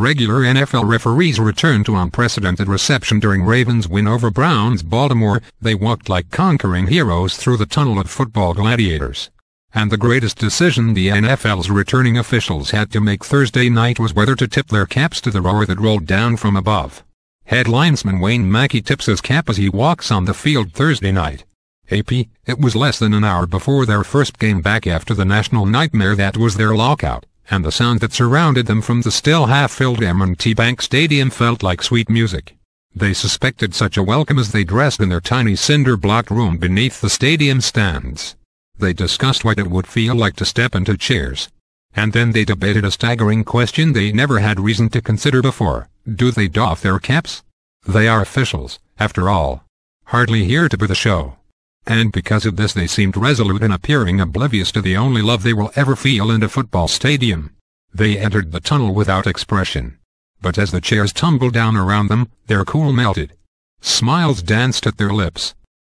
regular NFL referees returned to unprecedented reception during Ravens' win over Browns Baltimore. They walked like conquering heroes through the tunnel of football gladiators. And the greatest decision the NFL's returning officials had to make Thursday night was whether to tip their caps to the roar that rolled down from above. Headlinesman Wayne Mackey tips his cap as he walks on the field Thursday night. AP, it was less than an hour before their first game back after the national nightmare that was their lockout and the sound that surrounded them from the still half-filled M&T Bank Stadium felt like sweet music. They suspected such a welcome as they dressed in their tiny cinder-block room beneath the stadium stands. They discussed what it would feel like to step into chairs. And then they debated a staggering question they never had reason to consider before. Do they doff their caps? They are officials, after all. Hardly here to be the show and because of this they seemed resolute in appearing oblivious to the only love they will ever feel in a football stadium. They entered the tunnel without expression. But as the chairs tumbled down around them, their cool melted. Smiles danced at their lips.